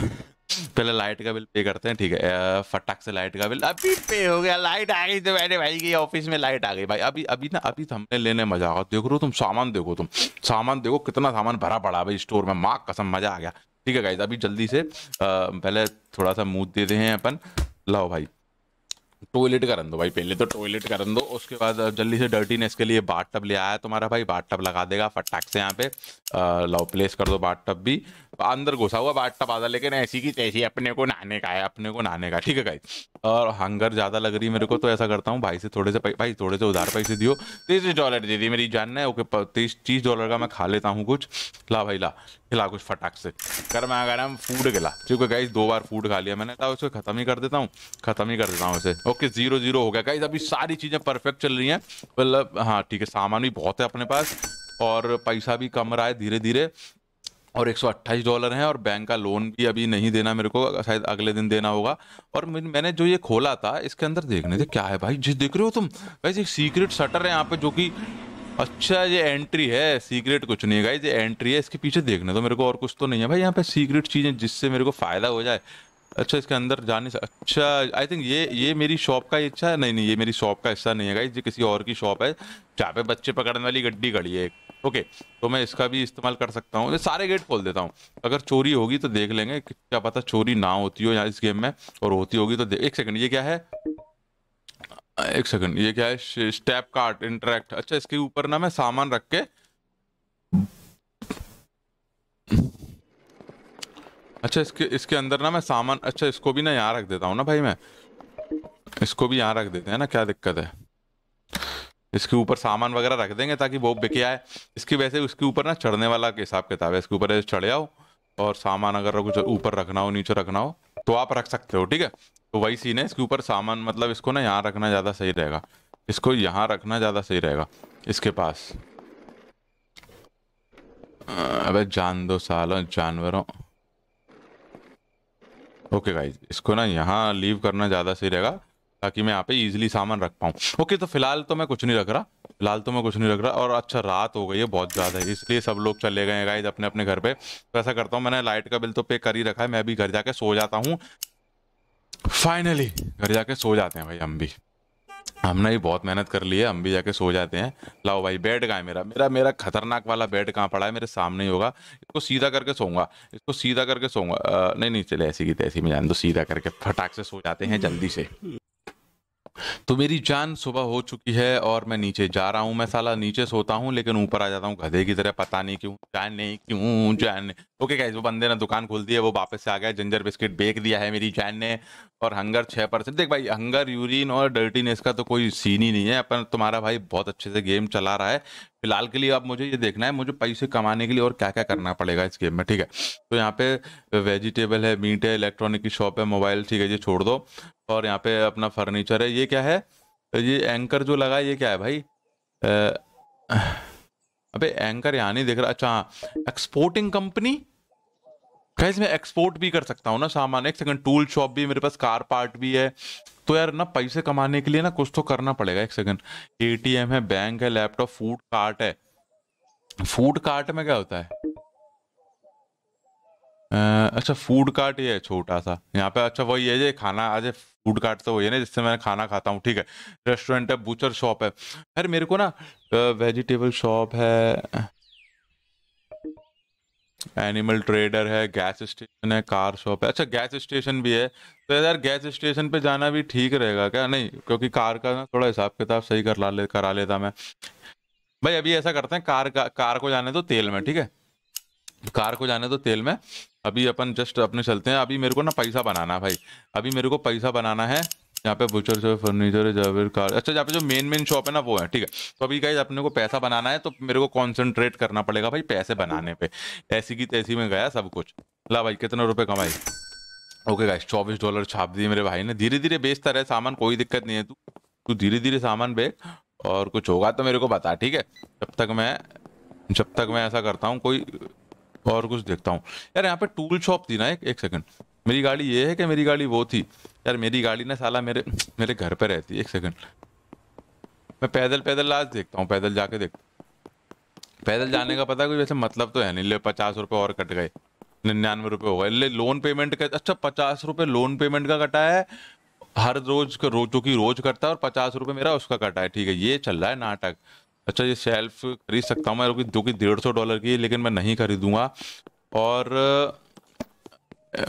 [SPEAKER 1] पहले लाइट का बिल पे करते हैं ठीक है फटाक से लाइट का बिल अभी पे हो गया लाइट आ गई तो मैंने भाई की ऑफिस में लाइट आ गई भाई अभी अभी ना अभी हमने लेने मजा आ देख रहे हो तुम सामान देखो तुम सामान देखो कितना सामान भरा पड़ा भाई स्टोर में माँ कसम मजा आ गया ठीक है गाइज अभी जल्दी से आ, पहले थोड़ा सा मूद देते हैं अपन लाओ भाई टॉयलेट करन दो भाई पहले तो टॉयलेट करन दो उसके बाद जल्दी से डर्टीनेस के लिए बाट टब ले आया तुम्हारा भाई बाट टब लगा देगा फटाक से यहाँ पे आ, लाओ प्लेस कर दो बाट टब भी अंदर घुसा हुआ बाट टपा था लेकिन ऐसी की तैसी अपने को नहाने का है अपने को नहाने का ठीक है गाइस और हंगर ज्यादा लग रही है मेरे को तो ऐसा करता हूँ भाई से थोड़े से भाई थोड़े से उधार पैसे दियो तीस डॉलर दे दी मेरी जान है ओके तीस तीस डॉलर का मैं खा लेता हूँ कुछ ला भाई ला खिला कुछ फटाक से मैं अगर हम फूड खिला है गाइस दो बार फूड खा लिया मैंने कहा तो उसको खत्म ही कर देता हूँ खत्म ही कर देता हूँ उसे ओके जीरो जीरो हो गया गाइस अभी सारी चीज़ें परफेक्ट चल रही हैं मतलब हाँ ठीक है सामान भी बहुत है अपने पास और पैसा भी कम रहा है धीरे धीरे और एक डॉलर हैं और बैंक का लोन भी अभी नहीं देना मेरे को शायद अगले दिन देना होगा और मैंने जो ये खोला था इसके अंदर देखने थे क्या है भाई जिस देख रहे हो तुम भाई एक सीक्रेट शटर है यहाँ पे जो कि अच्छा ये एंट्री है सीक्रेट कुछ नहीं है भाई ये एंट्री है इसके पीछे देखने तो मेरे को और कुछ तो नहीं है भाई यहाँ पे सीक्रेट चीज़ें जिससे मेरे को फ़ायदा हो जाए अच्छा इसके अंदर जाने से अच्छा आई थिंक ये ये मेरी शॉप का ही अच्छा है नहीं नहीं ये मेरी शॉप का हिस्सा नहीं है ये किसी और की शॉप है जहाँ पे बच्चे पकड़ने वाली गड्डी खड़ी है एक ओके तो मैं इसका भी इस्तेमाल कर सकता हूँ सारे गेट खोल देता हूँ अगर चोरी होगी तो देख लेंगे क्या पता चोरी ना होती हो यहाँ इस गेम में और होती होगी तो एक सेकेंड ये क्या है एक सेकेंड ये क्या है स्टैप कार्ट इंटरेक्ट अच्छा इसके ऊपर ना मैं सामान रख के अच्छा इसके इसके अंदर ना मैं सामान अच्छा इसको भी ना यहाँ रख देता हूँ ना भाई मैं इसको भी यहाँ रख देते हैं ना क्या दिक्कत है इसके ऊपर सामान वगैरह रख देंगे ताकि वो बिके आए इसकी वैसे उसके ऊपर ना चढ़ने वाला हिसाब किताब है इसके ऊपर चढ़ जाओ और सामान अगर कुछ ऊपर रखना हो नीचे रखना हो तो आप रख सकते हो ठीक है तो वही सीन है इसके ऊपर सामान मतलब इसको ना यहाँ रखना ज़्यादा सही रहेगा इसको यहाँ रखना ज़्यादा सही रहेगा इसके पास अबे जान दो सालों जानवरों ओके गाइज इसको ना यहाँ लीव करना ज़्यादा सही रहेगा ताकि मैं यहाँ पे इजीली सामान रख पाऊँ ओके तो फिलहाल तो मैं कुछ नहीं रख रहा फिलहाल तो मैं कुछ नहीं रख रहा और अच्छा रात हो गई है बहुत ज़्यादा इसलिए सब लोग चले गए हैं गाइज अपने अपने घर पे तो ऐसा करता हूँ मैंने लाइट का बिल तो पे कर ही रखा है मैं भी घर जाके सो जाता हूँ फाइनली घर जाके सो जाते हैं भाई हम भी हमने भी बहुत मेहनत कर ली है हम भी जाके सो जाते हैं लाओ भाई बेड कहाँ है मेरा मेरा मेरा खतरनाक वाला बेड कहाँ पड़ा है मेरे सामने ही होगा इसको सीधा करके सोऊंगा इसको सीधा करके सोऊंगा नहीं नहीं चले ऐसी की तैसी में जान दो सीधा करके फटाक से सो जाते हैं जल्दी से तो मेरी जान सुबह हो चुकी है और मैं नीचे जा रहा हूँ मैं साला नीचे सोता हूँ लेकिन ऊपर आ जाता हूँ गधे की तरह पता नहीं क्यों जाने क्यों जाने ओके okay गाइज वो बंदे ने दुकान खोल दी है वो वापस से आ गया जिंजर बिस्किट बेक दिया है मेरी जैन ने और हंगर छः परसेंट देख भाई हंगर यूरिन और डर्टीनेस का तो कोई सीन ही नहीं है अपन तुम्हारा भाई बहुत अच्छे से गेम चला रहा है फिलहाल के लिए अब मुझे ये देखना है मुझे पैसे कमाने के लिए और क्या क्या करना पड़ेगा इस गेम में ठीक है तो यहाँ पे वेजिटेबल है मीट है इलेक्ट्रॉनिक की शॉप है मोबाइल ठीक है ये छोड़ दो और यहाँ पे अपना फर्नीचर है ये क्या है ये एंकर जो लगा ये क्या है भाई अबे एंकर यहाँ नहीं दिख रहा अच्छा एक्सपोर्टिंग कंपनी गाइज मैं एक्सपोर्ट भी कर सकता हूँ ना सामान एक सेकंड टूल शॉप भी मेरे पास कार पार्ट भी है तो यार ना पैसे कमाने के लिए ना कुछ तो करना पड़ेगा एक सेकंड एटीएम है बैंक है लैपटॉप फूड कार्ट है फूड कार्ट में क्या होता है अच्छा फूड कार्ट ये है छोटा सा यहाँ पे अच्छा वही है ये खाना आज फूड कार्ट तो वही है ना जिससे मैं खाना खाता हूँ ठीक है रेस्टोरेंट है बूचर शॉप है अरे मेरे को ना वेजिटेबल शॉप है एनिमल ट्रेडर है गैस स्टेशन है कार शॉप है अच्छा गैस स्टेशन भी है तो यार गैस स्टेशन पे जाना भी ठीक रहेगा क्या नहीं क्योंकि कार का ना थोड़ा हिसाब किताब सही कर ला ले करा लेता मैं भाई अभी ऐसा करते हैं कार का कार को जाने तो तेल में ठीक है कार को जाने तो तेल में अभी अपन जस्ट अपने चलते हैं अभी मेरे को ना पैसा बनाना भाई अभी मेरे को पैसा बनाना है यहाँ पे बुचर से फर्नीचर है कार अच्छा यहाँ पे जो मेन मेन शॉप है ना वो है ठीक है तो अभी गाइज अपने को पैसा बनाना है तो मेरे को कॉन्सेंट्रेट करना पड़ेगा भाई पैसे बनाने पे ऐसी की तैसी में गया सब कुछ ला भाई कितने रुपए कमाई ओके गाइज चौबीस डॉलर छाप दिए मेरे भाई ने धीरे धीरे बेचता रहे सामान कोई दिक्कत नहीं है तू तू धीरे धीरे सामान बेच और कुछ होगा तो मेरे को बता ठीक है जब तक मैं जब तक मैं ऐसा करता हूँ कोई और कुछ देखता हूँ यार यहाँ पे टूल शॉप थी ना एक एक सेकंड मेरी गाड़ी ये है कि मेरी गाड़ी वो थी यार मेरी गाड़ी ना साला मेरे मेरे घर पे रहती एक सेकंड मैं पैदल पैदल लाज देखता हूँ पैदल जाके देख पैदल जाने का पता कोई वैसे मतलब तो है नहीं ले पचास रुपये और कट गए निन्यानवे रुपये हो गए ले लोन पेमेंट का अच्छा पचास रुपये लोन पेमेंट का कटा है हर रोज रोज जो रोज कटता है और पचास रुपये मेरा उसका कटा है ठीक है ये चल रहा है नाटक अच्छा ये शेल्फ खरीद सकता हूँ मैं जो कि डेढ़ सौ डॉलर की है लेकिन मैं नहीं खरीदूंगा और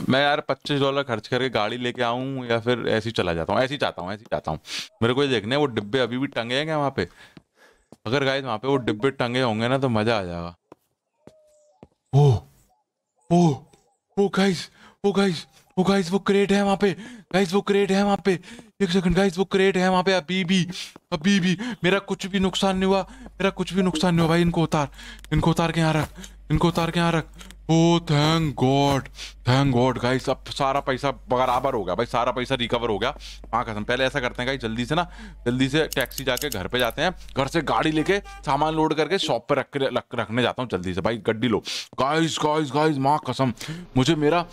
[SPEAKER 1] मैं यार पच्चीस डॉलर खर्च करके गाड़ी लेके आऊँ या फिर ऐसे चला जाता हूँ ऐसे ही चाहता हूँ ऐसे ही चाहता हूँ मेरे को ये देखना है वो डिब्बे अभी भी टंगे हैं क्या वहाँ पे अगर गाइस वहाँ पे वो डिब्बे टंगे होंगे ना तो मज़ा आ जाएगा oh oh oh guys oh guys oh guys वो क्रेट है वहाँ पे गाइस वो क्रेट है वहाँ पे एक सेकंड गाइस वो क्रेट है वहां पे अभी भी अभी भी मेरा कुछ भी नुकसान नहीं हुआ मेरा कुछ भी नुकसान नहीं हुआ भाई इनको उतार इनको उतार के यहाँ रख इनको उतार के यहाँ रख oh thank God thank God guys अब सारा पैसा बराबर हो गया भाई सारा पैसा रिकवर हो गया हाँ कसम पहले ऐसा करते हैं गाइस जल्दी से ना जल्दी से टैक्सी जाके घर पे जाते हैं घर से गाड़ी लेके सामान लोड करके शॉप पे रख के रखने जाता हूँ जल्दी से भाई गड्डी लो गाइस गाइस गाइस माँ कसम मुझे मेरा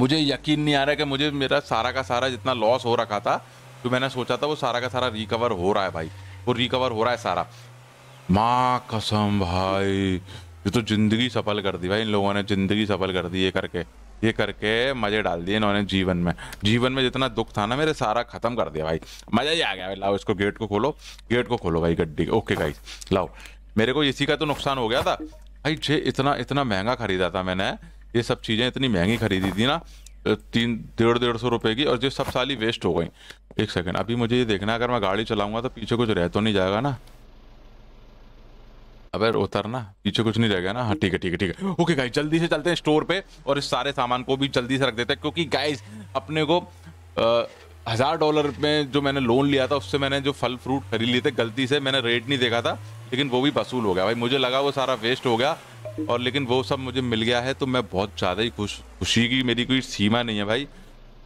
[SPEAKER 1] मुझे यकीन नहीं आ रहा कि मुझे मेरा सारा का सारा जितना लॉस हो रखा था तो मैंने सोचा था वो सारा का सारा रिकवर हो रहा है भाई वो रिकवर हो रहा है सारा माँ कसम भाई ये तो जिंदगी सफल कर दी भाई इन लोगों ने जिंदगी सफल कर दी ये करके ये करके मजे डाल दिए इन्होंने जीवन में जीवन में जितना दुख था ना मेरे सारा खत्म कर दिया भाई मजा ही आ गया भाई लाओ इसको गेट को खोलो गेट को खोलो भाई गड्डी ओके भाई लाओ मेरे को इसी का तो नुकसान हो गया था भाई जे इतना इतना महंगा खरीदा था मैंने ये सब चीज़ें इतनी महंगी खरीदी थी ना तीन डेढ़ डेढ़ सौ रुपये की और जो सब साली वेस्ट हो गई एक सेकेंड अभी मुझे ये देखना अगर मैं गाड़ी चलाऊंगा तो पीछे कुछ रह तो नहीं जाएगा ना अबे ना पीछे कुछ नहीं रहेगा ना हाँ ठीक है ठीक है ठीक है ओके गाइस जल्दी से चलते हैं स्टोर पे और इस सारे सामान को भी जल्दी से रख देते हैं क्योंकि गाइस अपने को आ, हज़ार डॉलर में जो मैंने लोन लिया था उससे मैंने जो फल फ्रूट खरीद लिए थे गलती से मैंने रेट नहीं देखा था लेकिन वो भी वसूल हो गया भाई मुझे लगा वो सारा वेस्ट हो गया और लेकिन वो सब मुझे मिल गया है तो मैं बहुत ज़्यादा ही खुश खुशी की मेरी कोई सीमा नहीं है भाई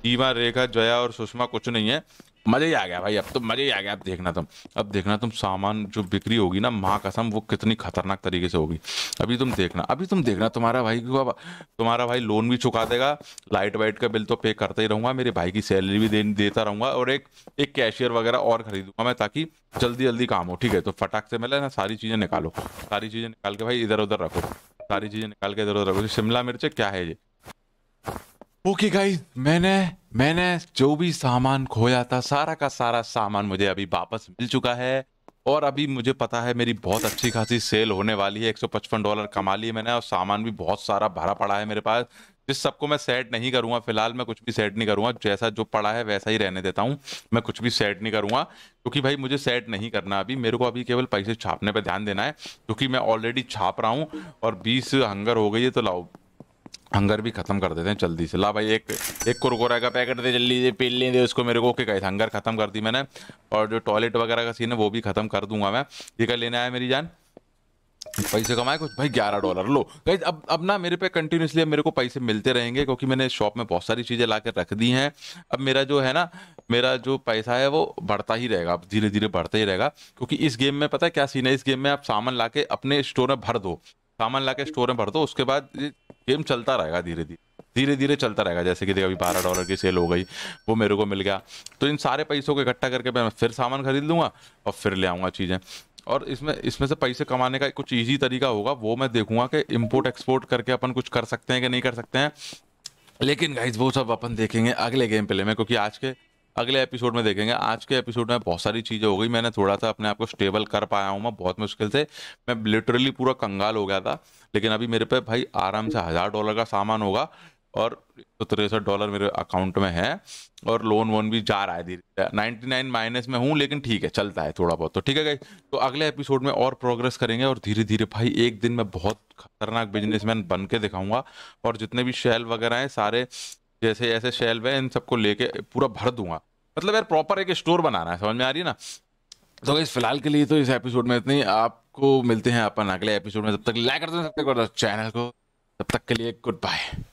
[SPEAKER 1] सीमा रेखा जया और सुषमा कुछ नहीं है मजे ही आ गया भाई अब तो मजे ही आ गया अब देखना तुम अब देखना तुम सामान जो बिक्री होगी ना माँ कसम वो कितनी खतरनाक तरीके से होगी अभी तुम देखना अभी तुम देखना तुम्हारा भाई को तुम्हारा भाई लोन भी चुका देगा लाइट वाइट का बिल तो पे करता ही रहूंगा मेरे भाई की सैलरी भी दे, देता रहूंगा और एक एक कैशियर वगैरह और खरीदूंगा मैं ताकि जल्दी जल्दी काम हो ठीक है तो फटाक से मैं ना सारी चीज़ें निकालो सारी चीज़ें निकाल के भाई इधर उधर रखो सारी चीज़ें निकाल के इधर उधर रखो शिमला मिर्च क्या है ये ओके गाइस मैंने मैंने जो भी सामान खोया था सारा का सारा सामान मुझे अभी वापस मिल चुका है और अभी मुझे पता है मेरी बहुत अच्छी खासी सेल होने वाली है 155 डॉलर कमा लिए मैंने और सामान भी बहुत सारा भरा पड़ा है मेरे पास जिस सबको मैं सेट नहीं करूँगा फिलहाल मैं कुछ भी सेट नहीं करूँगा जैसा जो पड़ा है वैसा ही रहने देता हूँ मैं कुछ भी सेट नहीं करूँगा क्योंकि भाई मुझे सेट नहीं करना अभी मेरे को अभी केवल पैसे छापने पर ध्यान देना है क्योंकि मैं ऑलरेडी छाप रहा हूँ और बीस हंगर हो गई है तो लाओ हंगर भी खत्म कर देते हैं जल्दी से ला भाई एक एक कुरकुरा का पैकेट दे जल्दी दे पेल ले दे उसको मेरे को ओके थे हंगर खत्म कर दी मैंने और जो टॉयलेट वगैरह का सीन है वो भी खत्म कर दूंगा मैं ये कर लेने आया मेरी जान पैसे कमाए कुछ भाई ग्यारह डॉलर लो कहीं अब अब ना मेरे पे कंटिन्यूसली अब मेरे को पैसे मिलते रहेंगे क्योंकि मैंने शॉप में बहुत सारी चीज़ें ला रख दी हैं अब मेरा जो है ना मेरा जो पैसा है वो बढ़ता ही रहेगा अब धीरे धीरे बढ़ता ही रहेगा क्योंकि इस गेम में पता है क्या सीन है इस गेम में आप सामान ला के अपने स्टोर में भर दो सामान ला के स्टोर में भर दो उसके बाद गेम चलता रहेगा धीरे धीरे धीरे धीरे चलता रहेगा जैसे कि देखो अभी बारह डॉलर की सेल हो गई वो मेरे को मिल गया तो इन सारे पैसों को इकट्ठा करके मैं फिर सामान खरीद लूँगा और फिर ले आऊँगा चीज़ें और इसमें इसमें से पैसे कमाने का कुछ ईजी तरीका होगा वो मैं देखूंगा कि इम्पोर्ट एक्सपोर्ट करके अपन कुछ कर सकते हैं कि नहीं कर सकते हैं लेकिन गाइज वो सब अपन देखेंगे अगले गेम प्ले में क्योंकि आज के अगले एपिसोड में देखेंगे आज के एपिसोड में बहुत सारी चीज़ें हो गई मैंने थोड़ा सा अपने आप को स्टेबल कर पाया हूँ मैं बहुत मुश्किल से मैं लिटरली पूरा कंगाल हो गया था लेकिन अभी मेरे पे भाई आराम से हज़ार डॉलर का सामान होगा और तो तिरसठ डॉलर मेरे अकाउंट में है और लोन वोन भी जा रहा है धीरे नाइन्टी नाइन माइनस में हूँ लेकिन ठीक है चलता है थोड़ा बहुत तो ठीक है भाई तो अगले एपिसोड में और प्रोग्रेस करेंगे और धीरे धीरे भाई एक दिन में बहुत खतरनाक बिजनेसमैन बन के दिखाऊंगा और जितने भी शेल वगैरह हैं सारे जैसे ऐसे शेल्व है इन सबको लेके पूरा भर दूंगा मतलब यार प्रॉपर एक स्टोर बनाना है समझ में आ रही है ना तो इस फिलहाल के लिए तो इस एपिसोड में इतनी आपको मिलते हैं अपन अगले एपिसोड में तब तक लाइक कर सकते चैनल को तब तक के लिए गुड बाय